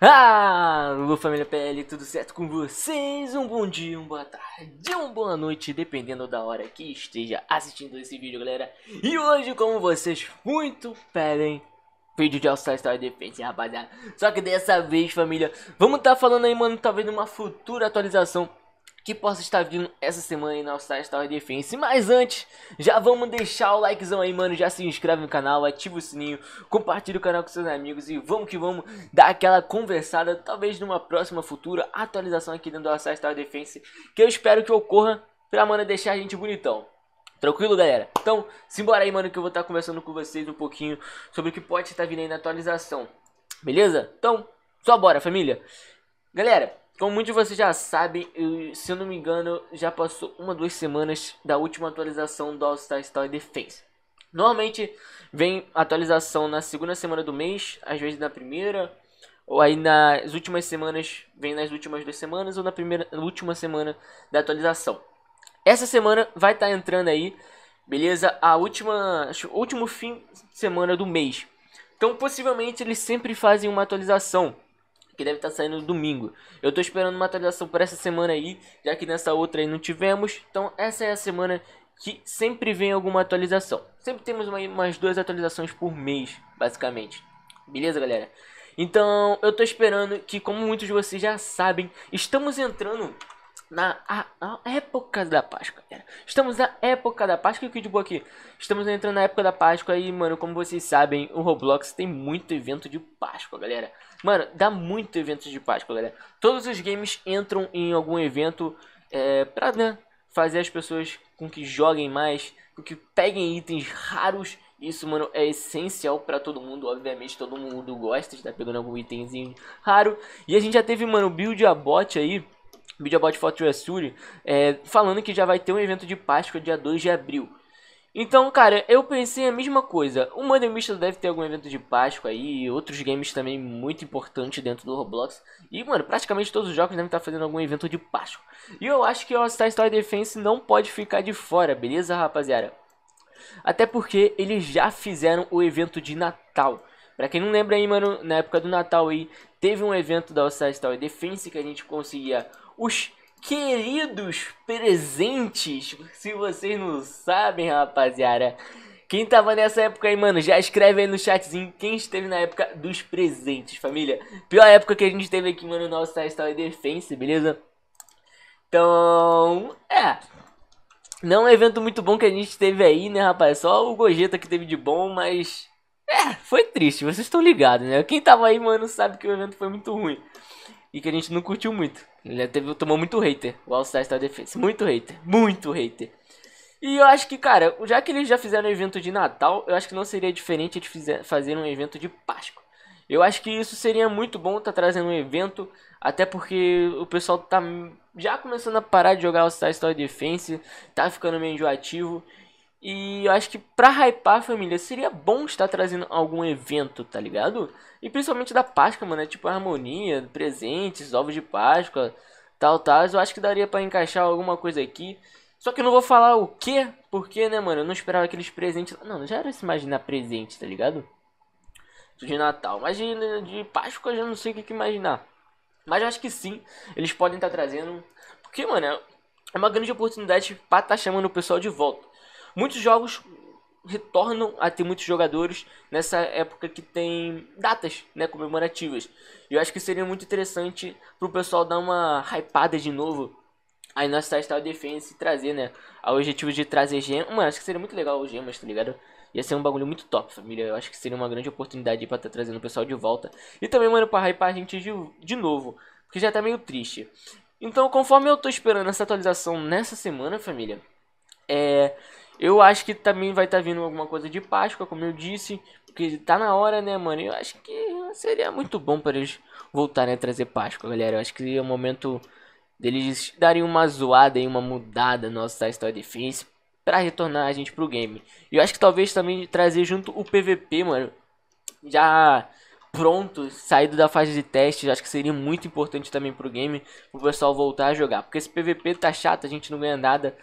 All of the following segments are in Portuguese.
Alô ah, família PL, tudo certo com vocês? Um bom dia, uma boa tarde, uma boa noite, dependendo da hora que esteja assistindo esse vídeo, galera. E hoje, como vocês muito pedem, vídeo de All-Star Story Defense, rapaziada. Só que dessa vez, família, vamos estar tá falando aí, mano, talvez de uma futura atualização que possa estar vindo essa semana em nossa All-Star Tower Defense. Mas antes, já vamos deixar o likezão aí, mano. Já se inscreve no canal, ativa o sininho, compartilha o canal com seus amigos e vamos que vamos dar aquela conversada, talvez numa próxima futura atualização aqui dentro do nossa star Tower Defense, que eu espero que ocorra pra, mano, deixar a gente bonitão. Tranquilo, galera? Então, simbora aí, mano, que eu vou estar tá conversando com vocês um pouquinho sobre o que pode estar vindo aí na atualização. Beleza? Então, só bora, família. Galera, como muitos de vocês já sabem, eu, se eu não me engano, já passou uma duas semanas da última atualização do All Star Story Defense. Normalmente vem atualização na segunda semana do mês, às vezes na primeira, ou aí nas últimas semanas, vem nas últimas duas semanas ou na primeira na última semana da atualização. Essa semana vai estar tá entrando aí, beleza? A última, último fim de semana do mês. Então, possivelmente eles sempre fazem uma atualização que deve estar tá saindo domingo. Eu tô esperando uma atualização para essa semana aí, já que nessa outra aí não tivemos. Então essa é a semana que sempre vem alguma atualização. Sempre temos uma, umas duas atualizações por mês, basicamente. Beleza, galera? Então, eu tô esperando que, como muitos de vocês já sabem, estamos entrando na a, a época da Páscoa, Estamos na época da Páscoa e o boa aqui. Estamos entrando na época da Páscoa e, mano, como vocês sabem, o Roblox tem muito evento de Páscoa, galera. Mano, dá muito evento de Páscoa, galera. Todos os games entram em algum evento é, pra né, fazer as pessoas com que joguem mais, com que peguem itens raros. Isso, mano, é essencial para todo mundo. Obviamente, todo mundo gosta de estar tá pegando algum itemzinho raro. E a gente já teve, mano, build a bot aí Videobot Fortress Suri, é, falando que já vai ter um evento de Páscoa dia 2 de abril. Então, cara, eu pensei a mesma coisa. O Mother Mista deve ter algum evento de Páscoa aí, outros games também muito importantes dentro do Roblox. E, mano, praticamente todos os jogos devem estar fazendo algum evento de Páscoa. E eu acho que o star Story Defense não pode ficar de fora, beleza, rapaziada? Até porque eles já fizeram o evento de Natal. Pra quem não lembra aí, mano, na época do Natal aí, teve um evento da All-Star Story Defense que a gente conseguia os queridos presentes. Se vocês não sabem, rapaziada. Quem tava nessa época aí, mano, já escreve aí no chatzinho quem esteve na época dos presentes, família. Pior época que a gente teve aqui, mano, no nosso Star Defense, beleza? Então, é. Não é um evento muito bom que a gente teve aí, né, rapaz? Só o Gojeta que teve de bom, mas. É, foi triste, vocês estão ligados, né? Quem tava aí, mano, sabe que o evento foi muito ruim e que a gente não curtiu muito. Ele teve, tomou muito hater, o All-Star Star Defense. Muito hater, muito hater. E eu acho que, cara, já que eles já fizeram um evento de Natal, eu acho que não seria diferente de fazer um evento de Páscoa. Eu acho que isso seria muito bom tá trazendo um evento, até porque o pessoal tá já começando a parar de jogar o Star Story Defense, tá ficando meio enjoativo. E eu acho que pra hypar a família seria bom estar trazendo algum evento, tá ligado? E principalmente da Páscoa, mano, né? tipo harmonia, presentes, ovos de Páscoa, tal, tal. Eu acho que daria para encaixar alguma coisa aqui. Só que eu não vou falar o quê, porque, né, mano? Eu não esperava aqueles presentes. Não, já era se imaginar presente, tá ligado? De Natal. Mas de, de Páscoa eu já não sei o que, que imaginar. Mas eu acho que sim, eles podem estar trazendo. Porque, mano, é uma grande oportunidade pra estar tá chamando o pessoal de volta. Muitos jogos retornam a ter muitos jogadores nessa época que tem datas né, comemorativas. E eu acho que seria muito interessante pro pessoal dar uma hypada de novo aí nossa Star Defense e trazer, né? O objetivo de trazer gemas. Mano, acho que seria muito legal os gemas, tá ligado? Ia ser um bagulho muito top, família. Eu acho que seria uma grande oportunidade pra estar tá trazendo o pessoal de volta. E também, mano, pra hypar a gente de, de novo. Porque já tá meio triste. Então, conforme eu tô esperando essa atualização nessa semana, família. É, eu acho que também vai estar tá vindo alguma coisa de Páscoa, como eu disse. Porque tá na hora, né, mano? Eu acho que seria muito bom para eles voltarem a trazer Páscoa, galera. Eu acho que é o momento deles darem uma zoada e uma mudada no nossa história de Fins para retornar a gente pro game. E eu acho que talvez também trazer junto o PVP, mano. Já pronto, saído da fase de teste, acho que seria muito importante também pro game, o pessoal voltar a jogar, porque esse PVP tá chato, a gente não ganha nada.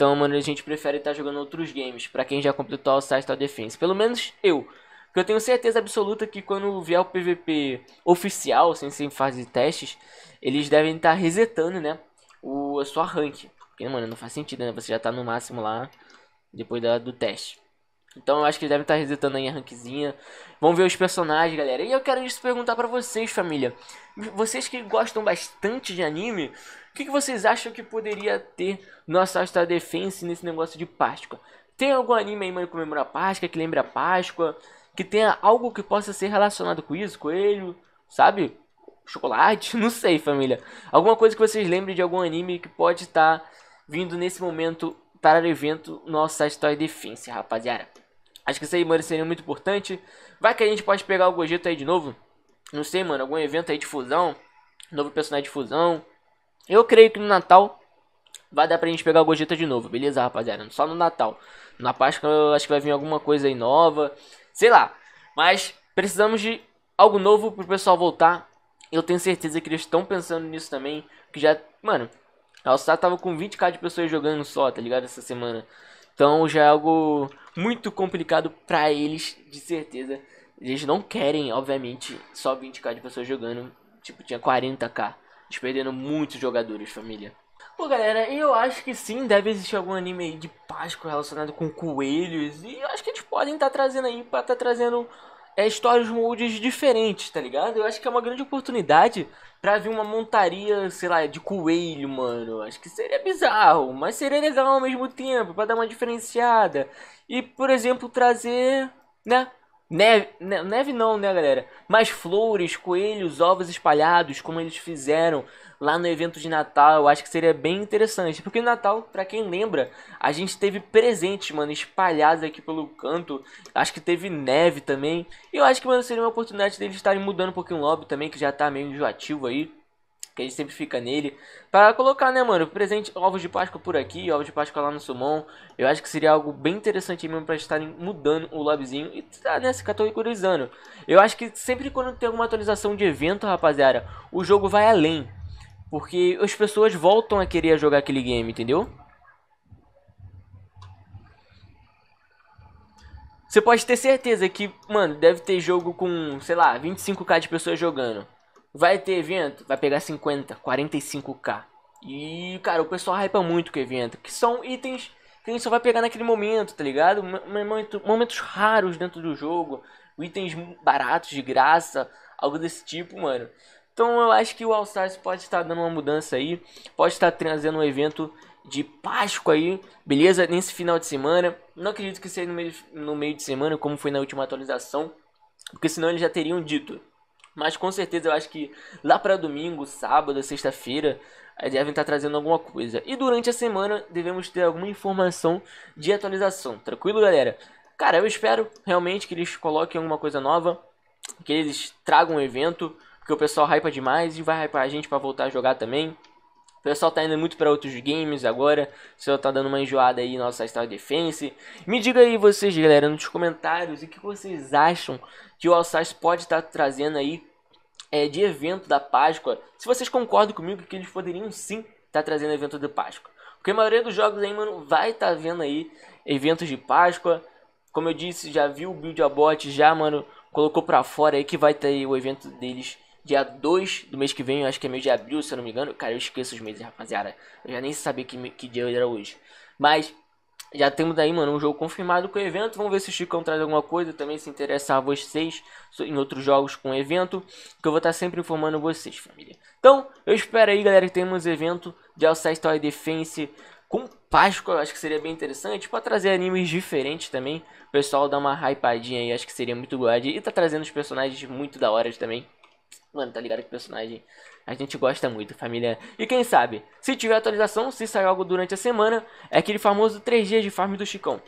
Então, mano, a gente prefere estar tá jogando outros games, para quem já completou o site Star Defense. Pelo menos eu. Porque eu tenho certeza absoluta que quando vier o PVP oficial, sem ser em fase de testes, eles devem estar tá resetando, né, o, a sua rank. Porque, mano, não faz sentido, né? Você já tá no máximo lá depois da, do teste. Então eu acho que eles devem estar resetando aí a rankzinha. Vamos ver os personagens, galera. E eu quero isso perguntar pra vocês, família. Vocês que gostam bastante de anime, o que, que, vocês acham que poderia ter nossa Star Defense nesse negócio de Páscoa? Tem algum anime aí, que comemora a Páscoa, que lembra a Páscoa? Que tenha algo que possa ser relacionado com isso, coelho, sabe? Chocolate? Não sei, família. Alguma coisa que vocês lembrem de algum anime que pode estar vindo nesse momento para o evento no All-Star Defense, rapaziada. Acho que isso aí, mano, seria muito importante. Vai que a gente pode pegar o Gogeta aí de novo. Não sei, mano, algum evento aí de fusão. Novo personagem de fusão. Eu creio que no Natal vai dar pra gente pegar o Gogeta de novo, beleza, rapaziada? Só no Natal. Na Páscoa eu acho que vai vir alguma coisa aí nova. Sei lá. Mas precisamos de algo novo pro pessoal voltar. Eu tenho certeza que eles estão pensando nisso também. Que já. Mano, a All-Star tava com 20k de pessoas jogando só, tá ligado? Essa semana. Então já é algo muito complicado para eles, de certeza. Eles não querem, obviamente, só 20k de pessoas jogando. Tipo, tinha 40k. Eles perdendo muitos jogadores, família. Pô, galera, eu acho que sim, deve existir algum anime aí de Páscoa relacionado com coelhos. E eu acho que eles podem estar tá trazendo aí pra estar tá trazendo é, histórias moldes diferentes, tá ligado? Eu acho que é uma grande oportunidade pra ver uma montaria, sei lá, de coelho, mano. Acho que seria bizarro, mas seria legal ao mesmo tempo, pra dar uma diferenciada. E, por exemplo, trazer, né, Neve, neve não, né, galera? Mas flores, coelhos, ovos espalhados, como eles fizeram lá no evento de Natal, eu acho que seria bem interessante. Porque no Natal, pra quem lembra, a gente teve presentes, mano, espalhados aqui pelo canto. Acho que teve neve também. E eu acho que, mano, seria uma oportunidade deles estarem mudando um pouquinho o lobby também, que já tá meio enjoativo aí que a gente sempre fica nele. Para colocar, né, mano, presente ovos de Páscoa por aqui, ovos de Páscoa lá no Sumon. Eu acho que seria algo bem interessante mesmo para estarem mudando o lobbyzinho e tá, né, se categorizando. Eu acho que sempre quando tem alguma atualização de evento, rapaziada, o jogo vai além. Porque as pessoas voltam a querer jogar aquele game, entendeu? Você pode ter certeza que, mano, deve ter jogo com, sei lá, 25k de pessoas jogando. Vai ter evento, vai pegar 50, 45k. E, cara, o pessoal hypa muito com evento, que são itens que a gente só vai pegar naquele momento, tá ligado? momentos raros dentro do jogo, itens baratos, de graça, algo desse tipo, mano. Então eu acho que o All Stars pode estar dando uma mudança aí, pode estar trazendo um evento de Páscoa aí, beleza? Nesse final de semana. Não acredito que seja no meio, no meio de semana, como foi na última atualização, porque senão eles já teriam dito. Mas com certeza eu acho que lá para domingo, sábado, sexta-feira, devem estar tá trazendo alguma coisa. E durante a semana devemos ter alguma informação de atualização. Tranquilo, galera? Cara, eu espero realmente que eles coloquem alguma coisa nova, que eles tragam um evento, porque o pessoal hypa demais e vai hypar a gente para voltar a jogar também. O pessoal tá indo muito para outros games agora. O pessoal tá dando uma enjoada aí nossa Star Defense. Me diga aí vocês, galera, nos comentários o que vocês acham que o Alsace pode estar tá trazendo aí é, de evento da Páscoa, se vocês concordam comigo que eles poderiam sim estar tá trazendo evento de Páscoa. Porque a maioria dos jogos aí, mano, vai estar tá vendo aí eventos de Páscoa. Como eu disse, já viu o Build a Bot, já, mano, colocou pra fora aí que vai ter o evento deles dia 2 do mês que vem, acho que é mês de abril, se eu não me engano. Cara, eu esqueço os meses, rapaziada. Eu já nem sabia que, que dia era hoje. Mas já temos aí, mano, um jogo confirmado com o evento. Vamos ver se o Chicão traz alguma coisa também, se interessar a vocês em outros jogos com o evento. Que eu vou estar tá sempre informando vocês, família. Então, eu espero aí, galera, que temos evento de Outside Toy Defense com Páscoa. Eu acho que seria bem interessante. Pra trazer animes diferentes também. O pessoal dá uma hypadinha aí, acho que seria muito guarde. E tá trazendo os personagens muito da hora também. Mano, tá ligado que personagem a gente gosta muito, família. E quem sabe, se tiver atualização, se sair algo durante a semana, é aquele famoso 3 dias de farm do Chicão.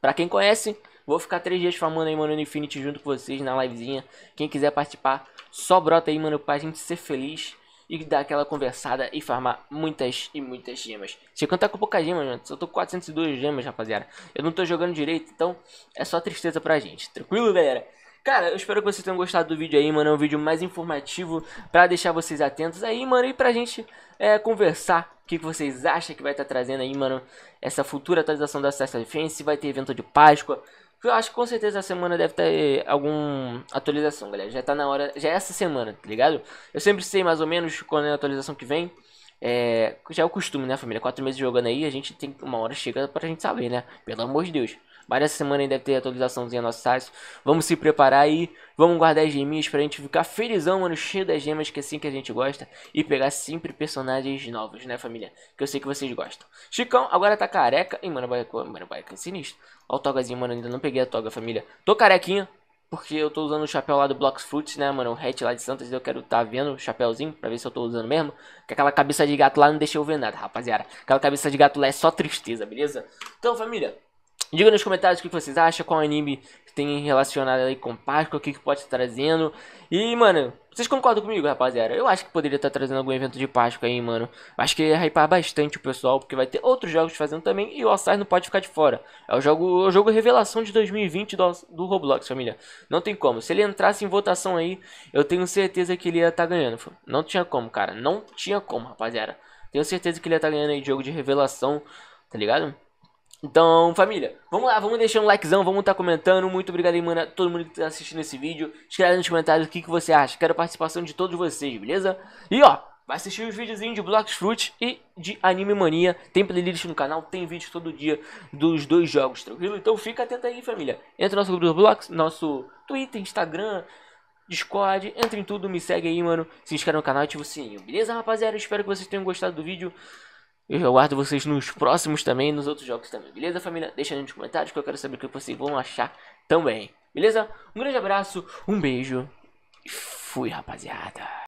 Pra quem conhece, vou ficar 3 dias farmando aí, mano, no Infinity junto com vocês na livezinha. Quem quiser participar, só brota aí, mano, pra gente ser feliz e dar aquela conversada e farmar muitas e muitas gemas. Se tá com pouca gema, mano, só tô com 402 gemas, rapaziada. Eu não tô jogando direito, então é só tristeza pra gente. Tranquilo, galera? Cara, eu espero que vocês tenham gostado do vídeo aí, mano. É um vídeo mais informativo pra deixar vocês atentos aí, mano. E pra gente é, conversar o que, que vocês acham que vai estar tá trazendo aí, mano. Essa futura atualização da Assassin's Defense, se vai ter evento de Páscoa. Eu acho que com certeza essa semana deve ter alguma atualização, galera. Já tá na hora, já é essa semana, tá ligado? Eu sempre sei mais ou menos quando é a atualização que vem. É, já é o costume, né, família? Quatro meses jogando aí, a gente tem uma hora chega pra gente saber, né? Pelo amor de Deus. Mas essa semana ainda deve ter atualizaçãozinha nossos nosso Vamos se preparar aí. Vamos guardar as geminhas pra gente ficar felizão, mano. Cheio das gemas, que é assim que a gente gosta. E pegar sempre personagens novos, né, família? Que eu sei que vocês gostam. Chicão agora tá careca. Ih, mano, vai, mano, vai, é sinistro. Ó o togazinho, mano. Ainda não peguei a toga, família. Tô carequinha. Porque eu tô usando o chapéu lá do Blocks Fruits, né, mano? O hat lá de Santos, eu quero tá vendo o chapéuzinho pra ver se eu tô usando mesmo. Que aquela cabeça de gato lá não deixa eu ver nada, rapaziada. Aquela cabeça de gato lá é só tristeza, beleza? Então, família, Diga nos comentários o que vocês acham, qual anime tem relacionado aí com Páscoa, o que, que pode estar trazendo. E, mano, vocês concordam comigo, rapaziada? Eu acho que poderia estar trazendo algum evento de Páscoa aí, mano. Acho que ia hypar bastante o pessoal, porque vai ter outros jogos fazendo também e o Alçar não pode ficar de fora. É o jogo, o jogo revelação de 2020 do, do Roblox, família. Não tem como. Se ele entrasse em votação aí, eu tenho certeza que ele ia estar tá ganhando. Não tinha como, cara. Não tinha como, rapaziada. Tenho certeza que ele ia estar tá ganhando aí jogo de revelação, tá ligado? Então, família, vamos lá, vamos deixando um likezão, vamos estar tá comentando. Muito obrigado aí, mano, a todo mundo que está assistindo esse vídeo. Escreve nos comentários o que, que você acha. Quero a participação de todos vocês, beleza? E ó, vai assistir os videozinhos de Blocks Fruit e de Anime Mania. Tem playlist no canal, tem vídeo todo dia dos dois jogos, tranquilo? Então fica atento aí, família. Entra no nosso grupo do Blocks, nosso Twitter, Instagram, Discord, entra em tudo, me segue aí, mano. Se inscreve no canal e ativa o sininho, beleza, rapaziada? Espero que vocês tenham gostado do vídeo. Eu aguardo vocês nos próximos também, nos outros jogos também, beleza, família? Deixa aí nos comentários que eu quero saber o que vocês vão achar também, beleza? Um grande abraço, um beijo e fui, rapaziada.